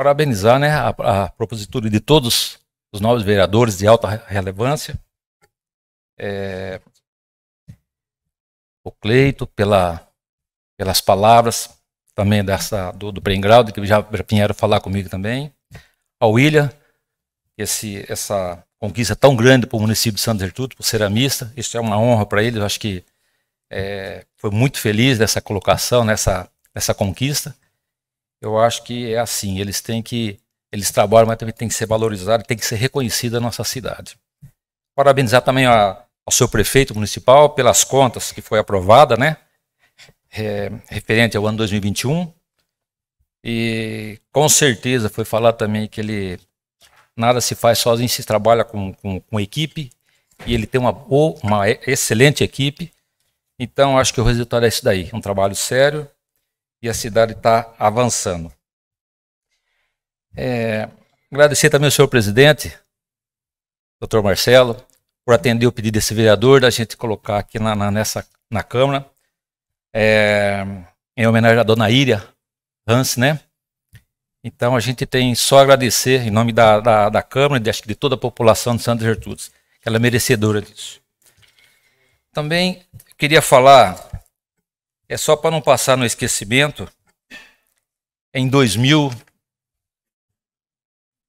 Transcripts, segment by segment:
parabenizar né, a, a propositura de todos os novos vereadores de alta relevância. É, o Cleito, pela, pelas palavras também dessa, do, do que já, já vieram falar comigo também. Ao William, esse, essa conquista tão grande para o município de Santos Gertrude, por o ceramista, isso é uma honra para ele, eu acho que é, foi muito feliz dessa colocação, nessa, nessa conquista. Eu acho que é assim, eles têm que, eles trabalham, mas também tem que ser valorizado, tem que ser reconhecida a nossa cidade. Parabenizar também a, ao seu prefeito municipal pelas contas que foi aprovada, né? É, referente ao ano 2021. E com certeza foi falar também que ele nada se faz sozinho, se trabalha com, com, com equipe e ele tem uma, boa, uma excelente equipe. Então acho que o resultado é isso daí, um trabalho sério e a cidade está avançando. É, agradecer também ao senhor presidente, doutor Marcelo, por atender o pedido desse vereador, da gente colocar aqui na, na nessa, na Câmara, é, em homenagem à dona Íria Hans, né? Então a gente tem só agradecer em nome da, da, da Câmara, e acho que de toda a população de Santos Gertrudes, que ela é merecedora disso. Também queria falar é só para não passar no esquecimento, em 2000,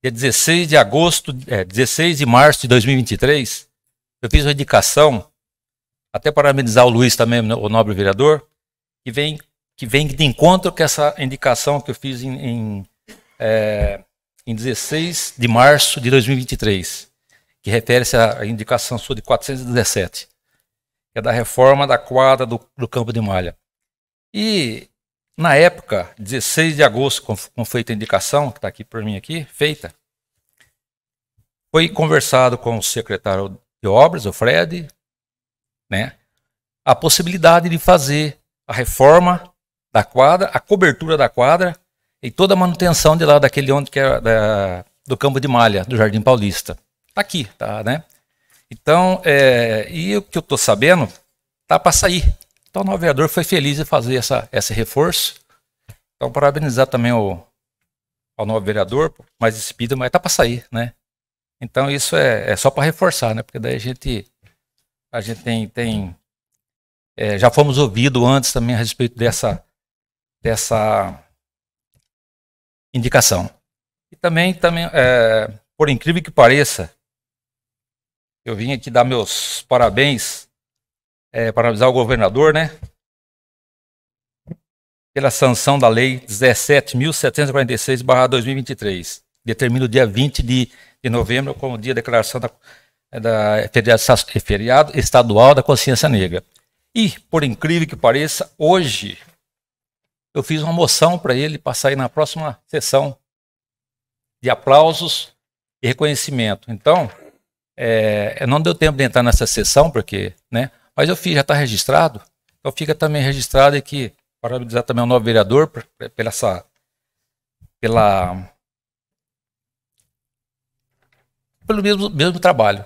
dia 16 de agosto, é, 16 de março de 2023, eu fiz uma indicação, até para parabenizar o Luiz também, o nobre vereador, que vem, que vem de encontro com essa indicação que eu fiz em, em, é, em 16 de março de 2023, que refere-se à indicação sua de 417, que é da reforma da quadra do, do campo de malha. E na época, 16 de agosto, como foi a indicação, que está aqui por mim aqui, feita, foi conversado com o secretário de obras, o Fred, né, a possibilidade de fazer a reforma da quadra, a cobertura da quadra e toda a manutenção de lá daquele onde que era da, do campo de malha do Jardim Paulista. Tá aqui, tá, né? Então, é, e o que eu estou sabendo tá para sair então, o vereador foi feliz em fazer essa, esse reforço. Então, parabenizar também o, ao novo vereador, mais despido, mas tá para sair, né? Então, isso é, é só para reforçar, né? Porque daí a gente, a gente tem. tem é, já fomos ouvidos antes também a respeito dessa, dessa indicação. E também, também é, por incrível que pareça, eu vim aqui dar meus parabéns é, parabenizar o governador, né? Pela sanção da Lei 17.746-2023. Determina o dia 20 de, de novembro como dia de declaração da, da feriado estadual da consciência negra. E, por incrível que pareça, hoje eu fiz uma moção para ele passar aí na próxima sessão de aplausos e reconhecimento. Então, é, não deu tempo de entrar nessa sessão, porque né, mas eu fiz, já está registrado. Então fica também registrado aqui, parabenizar também o novo vereador pela essa, pela pelo mesmo, mesmo trabalho.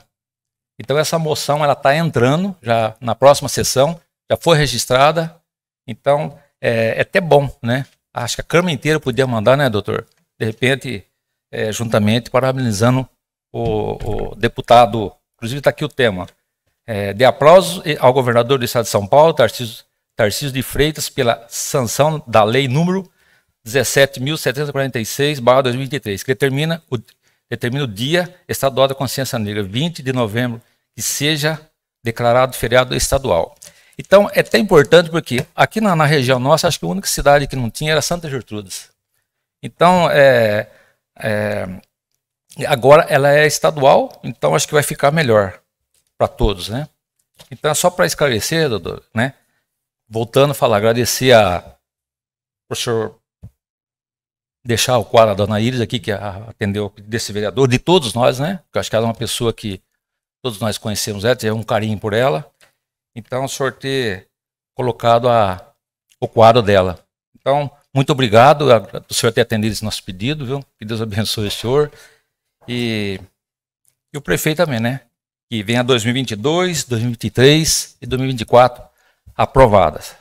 Então essa moção ela está entrando já na próxima sessão, já foi registrada. Então é, é, até bom, né? Acho que a Câmara inteira podia mandar, né, doutor? De repente, é, juntamente, parabenizando o, o deputado. Inclusive está aqui o tema. É, de aplausos ao governador do estado de São Paulo, Tarcísio, Tarcísio de Freitas, pela sanção da lei número 17.746-2023, que determina o, determina o Dia Estadual da Consciência Negra, 20 de novembro, que seja declarado feriado estadual. Então, é até importante porque aqui na, na região nossa, acho que a única cidade que não tinha era Santa Gertrudes. Então, é, é, agora ela é estadual, então acho que vai ficar melhor para todos, né? Então, é só para esclarecer, doutor, né? Voltando a falar, agradecer a professor senhor deixar o quadro da dona Iris aqui, que atendeu desse vereador, de todos nós, né? Eu acho que ela é uma pessoa que todos nós conhecemos, é, é um carinho por ela. Então, o senhor ter colocado a, o quadro dela. Então, muito obrigado o senhor ter atendido esse nosso pedido, viu? Que Deus abençoe o senhor. E, e o prefeito também, né? que venha 2022, 2023 e 2024 aprovadas.